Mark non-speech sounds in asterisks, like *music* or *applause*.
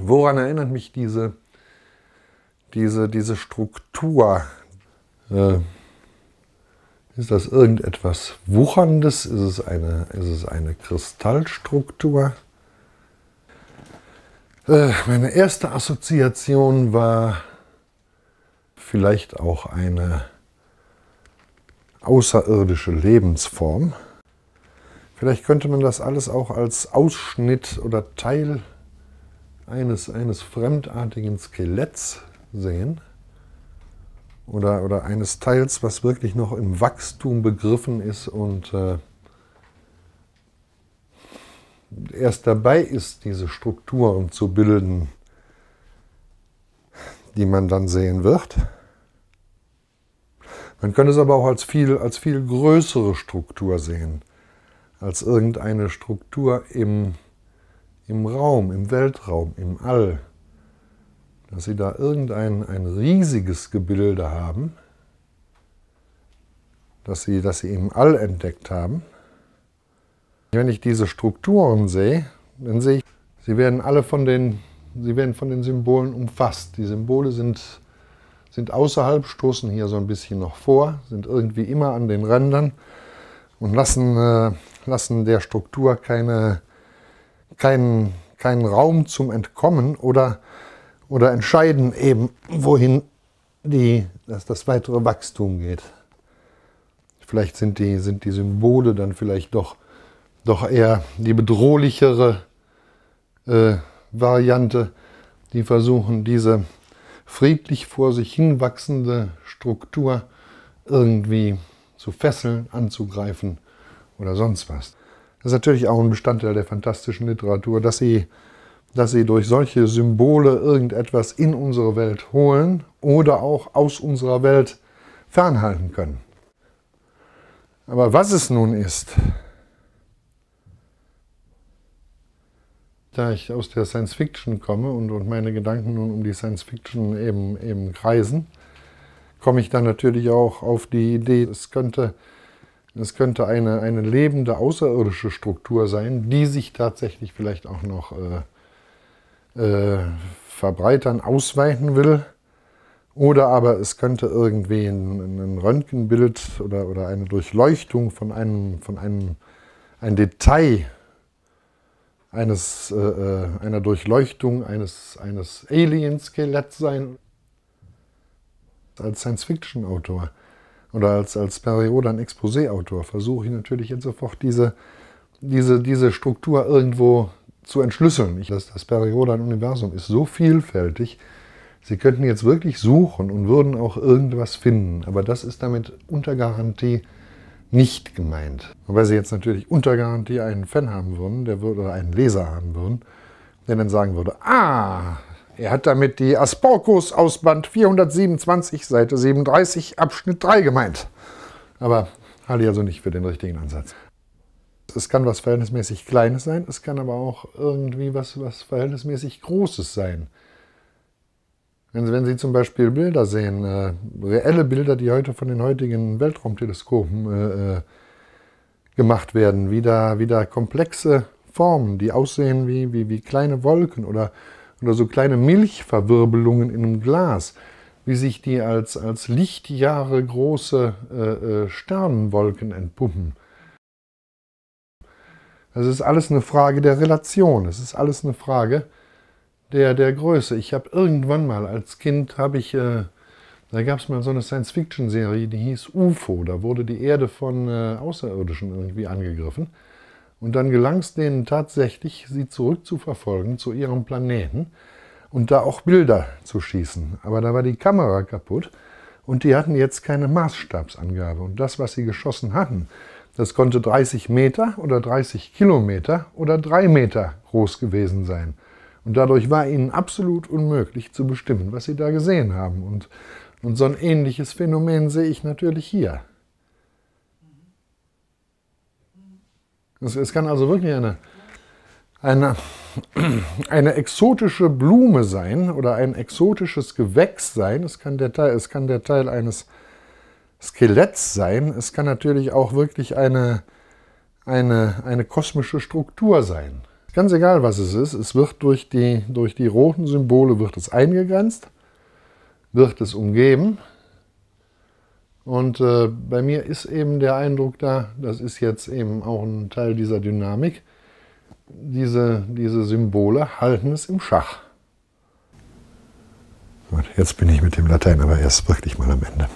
Woran erinnert mich diese, diese, diese Struktur? Äh, ist das irgendetwas Wucherndes? Ist es eine, ist es eine Kristallstruktur? Äh, meine erste Assoziation war vielleicht auch eine außerirdische Lebensform. Vielleicht könnte man das alles auch als Ausschnitt oder Teil eines, eines fremdartigen Skeletts sehen oder, oder eines Teils, was wirklich noch im Wachstum begriffen ist und äh, erst dabei ist, diese Strukturen zu bilden, die man dann sehen wird. Man könnte es aber auch als viel, als viel größere Struktur sehen, als irgendeine Struktur im im Raum, im Weltraum, im All, dass sie da irgendein ein riesiges Gebilde haben, dass sie, dass sie im All entdeckt haben. Wenn ich diese Strukturen sehe, dann sehe ich, sie werden alle von den, sie werden von den Symbolen umfasst. Die Symbole sind, sind außerhalb, stoßen hier so ein bisschen noch vor, sind irgendwie immer an den Rändern und lassen, äh, lassen der Struktur keine, keinen, keinen Raum zum Entkommen oder, oder entscheiden eben, wohin die, dass das weitere Wachstum geht. Vielleicht sind die, sind die Symbole dann vielleicht doch, doch eher die bedrohlichere äh, Variante, die versuchen, diese friedlich vor sich hinwachsende Struktur irgendwie zu fesseln, anzugreifen oder sonst was. Das ist natürlich auch ein Bestandteil der fantastischen Literatur, dass sie, dass sie durch solche Symbole irgendetwas in unsere Welt holen oder auch aus unserer Welt fernhalten können. Aber was es nun ist, da ich aus der Science Fiction komme und, und meine Gedanken nun um die Science Fiction eben, eben kreisen, komme ich dann natürlich auch auf die Idee, es könnte es könnte eine, eine lebende außerirdische Struktur sein, die sich tatsächlich vielleicht auch noch äh, äh, verbreitern, ausweiten will. Oder aber es könnte irgendwie ein, ein Röntgenbild oder, oder eine Durchleuchtung von einem, von einem ein Detail eines, äh, äh einer Durchleuchtung eines, eines Alien-Skeletts sein. Als Science-Fiction-Autor oder als, als Periode ein Exposé-Autor versuche ich natürlich jetzt sofort diese, diese, diese Struktur irgendwo zu entschlüsseln. Ich, das, das Periode ein Universum ist so vielfältig, Sie könnten jetzt wirklich suchen und würden auch irgendwas finden, aber das ist damit unter Garantie nicht gemeint. Und weil Sie jetzt natürlich unter Garantie einen Fan haben würden, der würde, oder einen Leser haben würden, der dann sagen würde, ah, er hat damit die Asporkos aus Band 427, Seite 37, Abschnitt 3 gemeint. Aber halte ich also nicht für den richtigen Ansatz. Es kann was verhältnismäßig Kleines sein, es kann aber auch irgendwie was, was verhältnismäßig Großes sein. Wenn, wenn Sie zum Beispiel Bilder sehen, äh, reelle Bilder, die heute von den heutigen Weltraumteleskopen äh, äh gemacht werden, wieder, wieder komplexe Formen, die aussehen wie, wie, wie kleine Wolken oder oder so kleine Milchverwirbelungen in einem Glas, wie sich die als, als Lichtjahre große äh, äh Sternenwolken entpuppen. Das ist alles eine Frage der Relation, es ist alles eine Frage der, der Größe. Ich habe irgendwann mal als Kind, habe ich, äh, da gab es mal so eine Science-Fiction-Serie, die hieß UFO, da wurde die Erde von äh, Außerirdischen irgendwie angegriffen. Und dann gelang es denen tatsächlich, sie zurückzuverfolgen zu ihrem Planeten und da auch Bilder zu schießen. Aber da war die Kamera kaputt und die hatten jetzt keine Maßstabsangabe. Und das, was sie geschossen hatten, das konnte 30 Meter oder 30 Kilometer oder 3 Meter groß gewesen sein. Und dadurch war ihnen absolut unmöglich zu bestimmen, was sie da gesehen haben. Und, und so ein ähnliches Phänomen sehe ich natürlich hier. Es, es kann also wirklich eine, eine, *clears throat* eine exotische Blume sein oder ein exotisches Gewächs sein. Es kann der Teil, es kann der Teil eines Skeletts sein. Es kann natürlich auch wirklich eine, eine, eine kosmische Struktur sein. Ganz egal, was es ist, es wird durch die, durch die roten Symbole wird es eingegrenzt, wird es umgeben und äh, bei mir ist eben der Eindruck da, das ist jetzt eben auch ein Teil dieser Dynamik, diese, diese Symbole halten es im Schach. Gut, jetzt bin ich mit dem Latein aber erst wirklich mal am Ende.